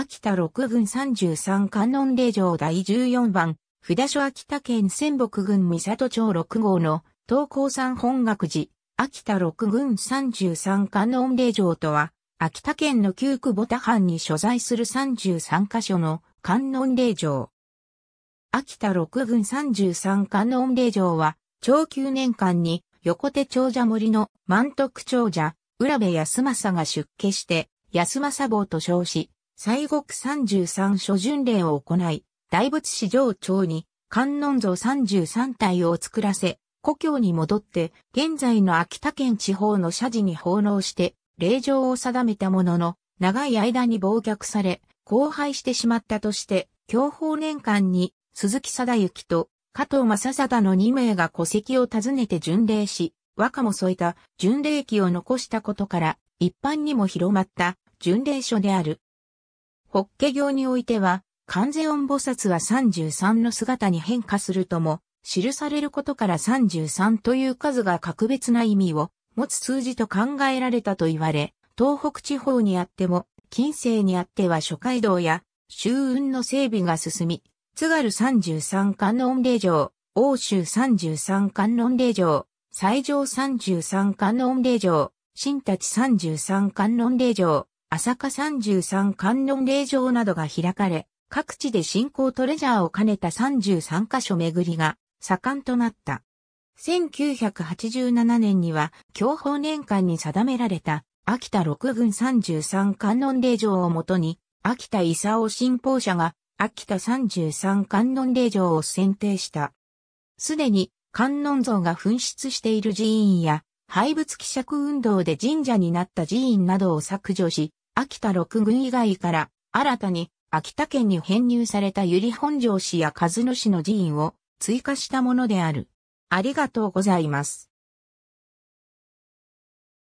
秋田六軍十三観音霊場第十四番、札所秋田県仙北郡三里町六号の東高山本学寺、秋田六軍十三観音霊場とは、秋田県の旧久保田藩に所在する三十三カ所の観音霊場。秋田六軍十三観音霊場は、長久年間に横手長者森の満徳長者、浦部康政が出家して、康政坊と称し、西国33所巡礼を行い、大仏市上町に観音像33体を作らせ、故郷に戻って、現在の秋田県地方の社寺に奉納して、霊場を定めたものの、長い間に忘却され、荒廃してしまったとして、享保年間に鈴木貞行と加藤正貞の2名が戸籍を訪ねて巡礼し、和歌も添えた巡礼記を残したことから、一般にも広まった巡礼書である。法華経においては、観世音菩薩は33の姿に変化するとも、記されることから33という数が格別な意味を持つ数字と考えられたと言われ、東北地方にあっても、近世にあっては諸街道や周運の整備が進み、津軽33観音霊場、欧州33観音霊場、西条33観音霊場、新立33観音霊場、朝霞33観音霊場などが開かれ、各地で信仰トレジャーを兼ねた33カ所巡りが盛んとなった。1987年には、教法年間に定められた、秋田六軍33観音霊場をもとに、秋田伊勲信奉者が、秋田33観音霊場を選定した。すでに、観音像が紛失している寺院や、廃仏希釈運動で神社になった寺院などを削除し、秋田六郡以外から新たに秋田県に編入された百合本庄市や鹿角市の寺院を追加したものである。ありがとうございます。